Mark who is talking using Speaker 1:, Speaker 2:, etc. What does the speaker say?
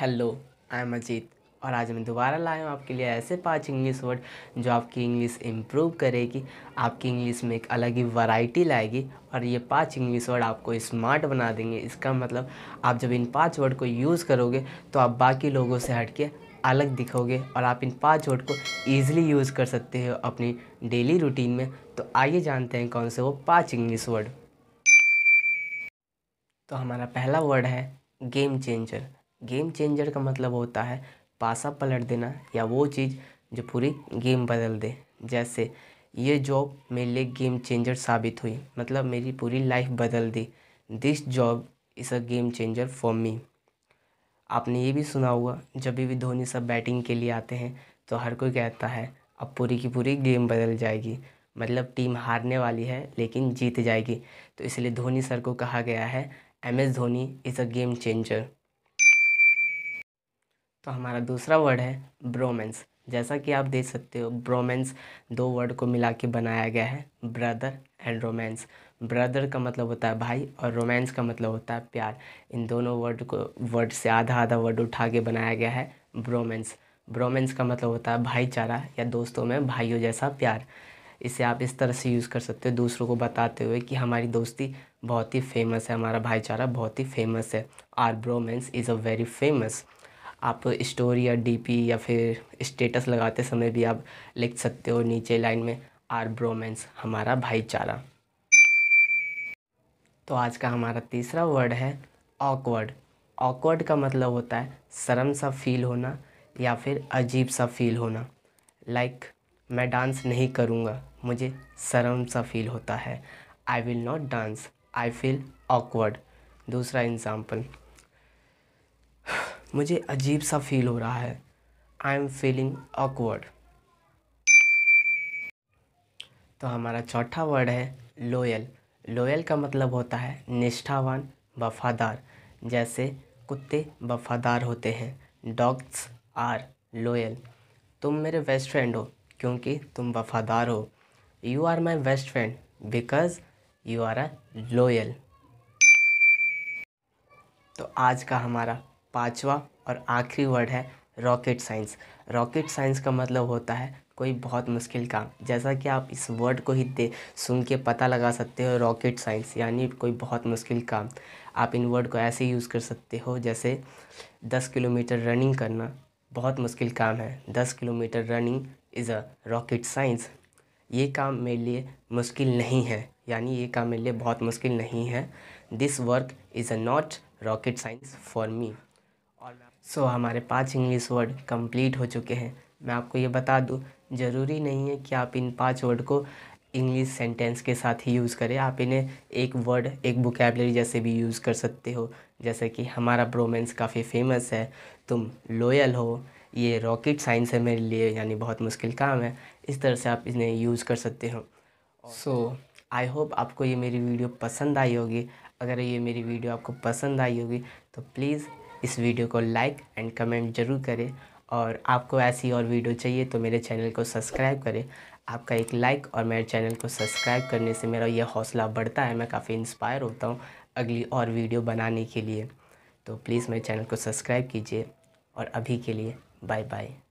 Speaker 1: hello I am Ajit और आज मैं दोबारा लाया हूँ आपके लिए ऐसे पांच इंग्लिश वर्ड जो आपकी इंग्लिश इम्प्रूव करेगी आपकी इंग्लिश में एक अलग ही वैरायटी लाएगी और ये पांच इंग्लिश वर्ड आपको स्मार्ट बना देंगे इसका मतलब आप जब इन पांच वर्ड को यूज़ करोगे तो आप बाकी लोगों से हट के अलग दिखोगे और आप इन पाँच वर्ड को ईजिली यूज़ कर सकते हो अपनी डेली रूटीन में तो आइए जानते हैं कौन से वो पाँच इंग्लिश वर्ड तो हमारा पहला वर्ड है गेम चेंजर गेम चेंजर का मतलब होता है पासा पलट देना या वो चीज़ जो पूरी गेम बदल दे जैसे ये जॉब मेरे लिए गेम चेंजर साबित हुई मतलब मेरी पूरी लाइफ बदल दी this job is a game changer for me आपने ये भी सुना होगा जब भी धोनी सब बैटिंग के लिए आते हैं तो हर कोई कहता है अब पूरी की पूरी गेम बदल जाएगी मतलब टीम हारने वाली है लेकिन जीत जाएगी तो इसलिए धोनी सर को कहा गया है M S Dhoni is a game changer तो हमारा दूसरा वर्ड है ब्रोमेंस जैसा कि आप देख सकते हो ब्रोमेंस दो वर्ड को मिला के बनाया गया है ब्रदर एंड रोमेंस ब्रदर का मतलब होता है भाई और रोमेंस का मतलब होता है प्यार इन दोनों वर्ड को वर्ड से आधा आधा वर्ड उठा के बनाया गया है ब्रोमेंस ब्रोमेंस का मतलब होता है भाईचारा या दोस्तों में भाइयों जैसा प्यार इसे आप इस तरह से यूज़ कर सकते हो दूसरों को बताते हुए कि हमारी दोस्ती बहुत ही फेमस है हमारा भाईचारा बहुत ही फेमस है our bromance is a very famous आप स्टोरी या डीपी या फिर स्टेटस लगाते समय भी आप लिख सकते हो नीचे लाइन में आर ब्रोमेंस हमारा भाईचारा तो आज का हमारा तीसरा वर्ड है ऑकवर्ड ऑकवर्ड का मतलब होता है शर्म सा फील होना या फिर अजीब सा फील होना लाइक like, मैं डांस नहीं करूँगा मुझे शर्म सा फील होता है I will not dance I feel awkward दूसरा एग्ज़ाम्पल मुझे अजीब सा फील हो रहा है आई एम फीलिंग ऑकवर्ड तो हमारा चौथा वर्ड है लोयल लोयल का मतलब होता है निष्ठावान वफादार जैसे कुत्ते वफादार होते हैं डॉग्स आर लोयल तुम मेरे बेस्ट फ्रेंड हो क्योंकि तुम वफादार हो you are my best friend because you are a loyal तो आज का हमारा पाँचवा और आखिरी वर्ड है रॉकेट साइंस रॉकेट साइंस का मतलब होता है कोई बहुत मुश्किल काम जैसा कि आप इस वर्ड को ही दे सुन के पता लगा सकते हो रॉकेट साइंस यानी कोई बहुत मुश्किल काम आप इन वर्ड को ऐसे यूज़ कर सकते हो जैसे दस किलोमीटर रनिंग करना बहुत मुश्किल काम है दस kilometre running is a rocket science ये काम मेरे लिए मुश्किल नहीं है यानी ये काम मेरे लिए बहुत मुश्किल नहीं है this work is a not rocket science for me so so, हमारे पांच इंग्लिश वर्ड कंप्लीट हो चुके हैं मैं आपको ये बता दूँ ज़रूरी नहीं है कि आप इन पांच वर्ड को इंग्लिश सेंटेंस के साथ ही यूज़ करें आप इन्हें एक वर्ड एक बुकेबलरी जैसे भी यूज़ कर सकते हो जैसे कि हमारा ब्रोमेंस काफ़ी फेमस है तुम लोयल हो ये रॉकेट साइंस है मेरे लिए यानी बहुत मुश्किल काम है इस तरह से आप इन्हें यूज़ कर सकते हो सो आई होप आपको ये मेरी वीडियो पसंद आई होगी अगर ये मेरी वीडियो आपको पसंद आई होगी तो प्लीज़ इस वीडियो को लाइक एंड कमेंट जरूर करें और आपको ऐसी और वीडियो चाहिए तो मेरे चैनल को सब्सक्राइब करें आपका एक लाइक और मेरे चैनल को सब्सक्राइब करने से मेरा यह हौसला बढ़ता है मैं काफ़ी इंस्पायर होता हूँ अगली और वीडियो बनाने के लिए तो प्लीज़ मेरे चैनल को सब्सक्राइब कीजिए और अभी के लिए बाय बाय